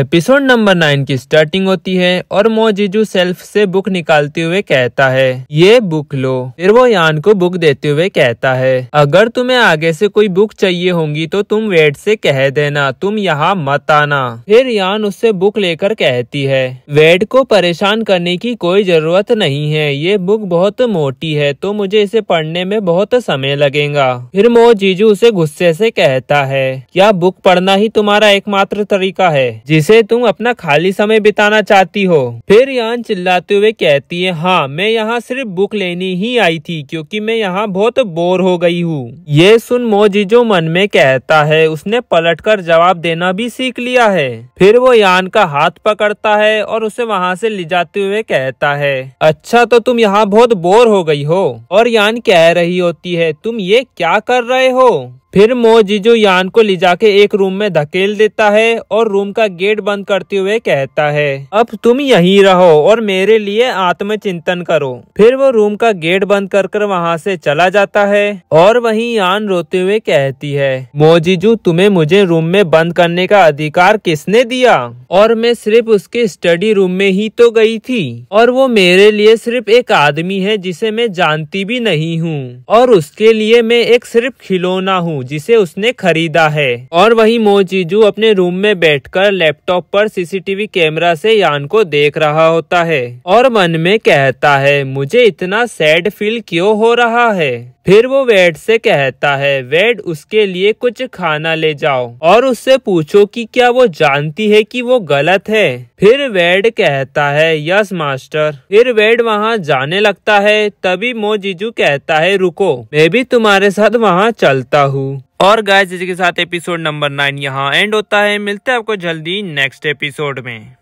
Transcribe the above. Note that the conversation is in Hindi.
एपिसोड नंबर नाइन की स्टार्टिंग होती है और मोजीजू सेल्फ से बुक निकालते हुए कहता है ये बुक लो फिर वो यान को बुक देते हुए कहता है अगर तुम्हें आगे से कोई बुक चाहिए होंगी तो तुम वेट से कह देना तुम यहाँ मत आना फिर यान उससे बुक लेकर कहती है वेट को परेशान करने की कोई जरूरत नहीं है ये बुक बहुत मोटी है तो मुझे इसे पढ़ने में बहुत समय लगेगा फिर मोजीजू उसे गुस्से से कहता है क्या बुक पढ़ना ही तुम्हारा एकमात्र तरीका है जिस जिसे तुम अपना खाली समय बिताना चाहती हो फिर यान चिल्लाते हुए कहती है हाँ मैं यहाँ सिर्फ बुक लेने ही आई थी क्योंकि मैं यहाँ बहुत बोर हो गई हूँ ये सुन मोजिजो मन में कहता है उसने पलटकर जवाब देना भी सीख लिया है फिर वो यान का हाथ पकड़ता है और उसे वहाँ से ले जाते हुए कहता है अच्छा तो तुम यहाँ बहुत बोर हो गई हो और यान कह रही होती है तुम ये क्या कर रहे हो फिर मो जीजू यान को ले जाके एक रूम में धकेल देता है और रूम का गेट बंद करते हुए कहता है अब तुम यहीं रहो और मेरे लिए आत्मचिंतन करो फिर वो रूम का गेट बंद कर कर वहाँ से चला जाता है और वहीं यान रोते हुए कहती है मो जीजू तुम्हें मुझे रूम में बंद करने का अधिकार किसने दिया और मैं सिर्फ उसके स्टडी रूम में ही तो गई थी और वो मेरे लिए सिर्फ एक आदमी है जिसे मैं जानती भी नहीं हूँ और उसके लिए मैं एक सिर्फ खिलौना हूँ जिसे उसने खरीदा है और वही मोजीजू अपने रूम में बैठकर लैपटॉप पर सीसीटीवी कैमरा से यान को देख रहा होता है और मन में कहता है मुझे इतना सैड फील क्यों हो रहा है फिर वो वेड से कहता है वेड उसके लिए कुछ खाना ले जाओ और उससे पूछो कि क्या वो जानती है कि वो गलत है फिर वेड कहता है यस मास्टर फिर वेड वहाँ जाने लगता है तभी मोजीजू कहता है रुको मैं भी तुम्हारे साथ वहाँ चलता हूँ और गाइस इसी के साथ एपिसोड नंबर नाइन यहाँ एंड होता है मिलते हैं आपको जल्दी नेक्स्ट एपिसोड में